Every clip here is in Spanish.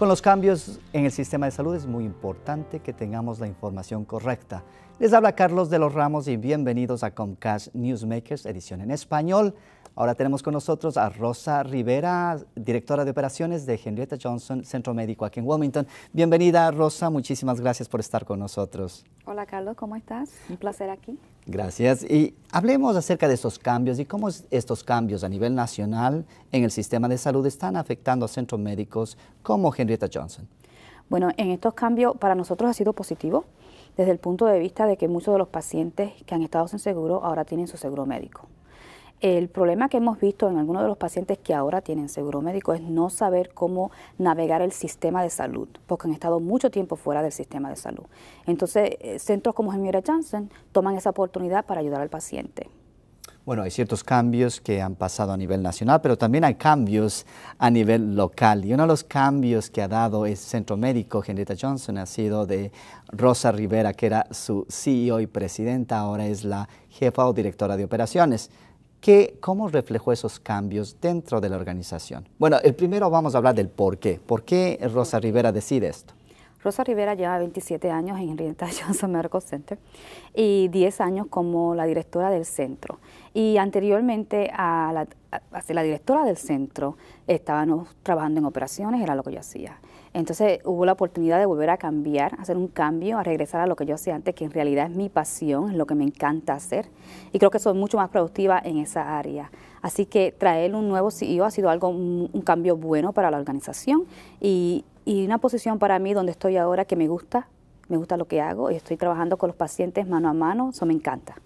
Con los cambios en el sistema de salud es muy importante que tengamos la información correcta. Les habla Carlos de los Ramos y bienvenidos a Comcast Newsmakers, edición en español. Ahora tenemos con nosotros a Rosa Rivera, directora de operaciones de Henrietta Johnson, Centro Médico aquí en Wilmington. Bienvenida, Rosa, muchísimas gracias por estar con nosotros. Hola, Carlos, ¿cómo estás? Un placer aquí. Gracias. Y hablemos acerca de estos cambios y cómo estos cambios a nivel nacional en el sistema de salud están afectando a centros médicos como Henrietta Johnson. Bueno, en estos cambios para nosotros ha sido positivo desde el punto de vista de que muchos de los pacientes que han estado sin seguro ahora tienen su seguro médico. El problema que hemos visto en algunos de los pacientes que ahora tienen seguro médico es no saber cómo navegar el sistema de salud, porque han estado mucho tiempo fuera del sistema de salud. Entonces, eh, centros como Gemira Johnson toman esa oportunidad para ayudar al paciente. Bueno, hay ciertos cambios que han pasado a nivel nacional, pero también hay cambios a nivel local. Y uno de los cambios que ha dado el Centro Médico Henrietta Johnson ha sido de Rosa Rivera, que era su CEO y presidenta, ahora es la jefa o directora de operaciones. ¿cómo reflejó esos cambios dentro de la organización? Bueno, el primero vamos a hablar del por qué. ¿Por qué Rosa Rivera decide esto? Rosa Rivera lleva 27 años en Henrietta Johnson Medical Center y 10 años como la directora del centro. Y anteriormente a la, la directora del centro estábamos trabajando en operaciones, era lo que yo hacía. Entonces hubo la oportunidad de volver a cambiar, hacer un cambio, a regresar a lo que yo hacía antes, que en realidad es mi pasión, es lo que me encanta hacer. Y creo que soy mucho más productiva en esa área. Así que traer un nuevo CEO ha sido algo, un, cambio bueno para la organización y, y una posición para mí donde estoy ahora que me gusta, me gusta lo que hago y estoy trabajando con los pacientes mano a mano, eso me encanta.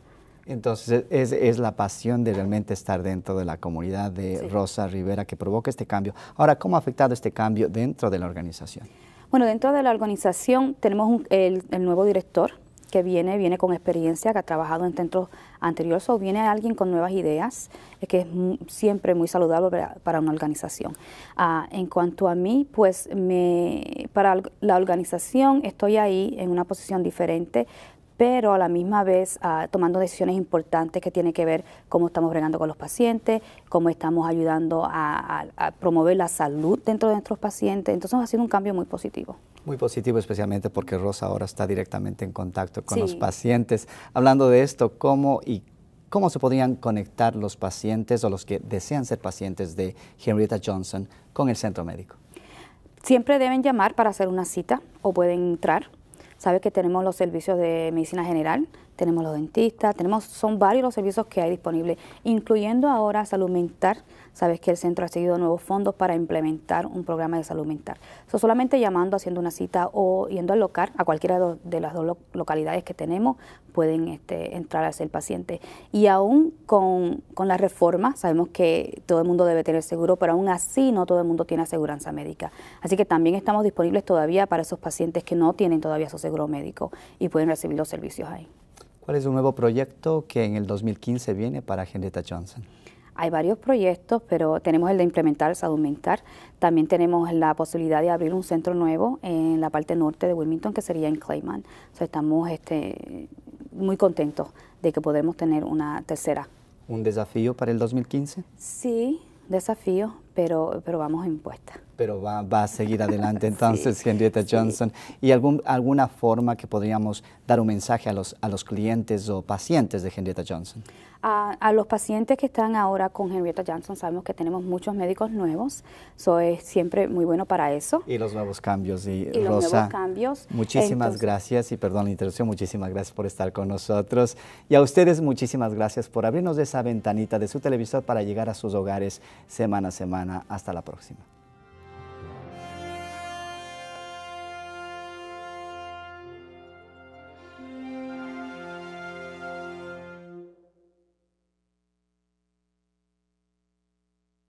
Entonces, es, la pasión de realmente estar dentro de la comunidad de Rosa Rivera que provoca este cambio. Ahora, ¿cómo ha afectado este cambio dentro de la organización? Bueno, dentro de la organización tenemos el, nuevo director que viene, viene con experiencia, que ha trabajado en centros anteriores o viene alguien con nuevas ideas, que es siempre muy saludable para, una organización. Ah, en cuanto a mí, pues me, para la organización estoy ahí en una posición diferente pero a la misma vez ah, tomando decisiones importantes que tienen que ver cómo estamos bregando con los pacientes, cómo estamos ayudando a, promover la salud dentro de nuestros pacientes. Entonces ha sido un cambio muy positivo. Muy positivo, especialmente porque Rosa ahora está directamente en contacto con los pacientes. Hablando de esto, ¿cómo y cómo se podrían conectar los pacientes o los que desean ser pacientes de Henrietta Johnson con el centro médico? Siempre deben llamar para hacer una cita o pueden entrar Sabes que tenemos los servicios de medicina general, tenemos los dentistas, tenemos, son varios los servicios que hay disponibles, incluyendo ahora salud mental. Sabes que el centro ha seguido nuevos fondos para implementar un programa de salud mental. solamente llamando, haciendo una cita o yendo al local, a cualquiera de las dos localidades que tenemos, pueden este, entrar a ser paciente. Y aún con, con la reforma, sabemos que todo el mundo debe tener seguro, pero aún así no todo el mundo tiene aseguranza médica. Así que también estamos disponibles todavía para esos pacientes que no tienen todavía su seguro médico y pueden recibir los servicios ahí. ¿Cuál es un nuevo proyecto que en el 2015 viene para Henrietta Johnson? Hay varios proyectos, pero tenemos el de implementar el salud mental. También tenemos la posibilidad de abrir un centro nuevo en la parte norte de Wilmington, que sería en Clayman. estamos este, muy contentos de que podremos tener una tercera. ¿Un desafío para el 2015? Sí, desafío, pero, pero vamos a impuesta pero va, a seguir adelante entonces Henrietta Johnson. ¿Y algún, alguna forma que podríamos dar un mensaje a los, a los clientes o pacientes de Henrietta Johnson? A, los pacientes que están ahora con Henrietta Johnson sabemos que tenemos muchos médicos nuevos, eso es siempre muy bueno para eso. Y los nuevos cambios, y, los nuevos cambios. muchísimas gracias, y perdón la interrupción, muchísimas gracias por estar con nosotros. Y a ustedes muchísimas gracias por abrirnos esa ventanita de su televisor para llegar a sus hogares semana a semana. Hasta la próxima.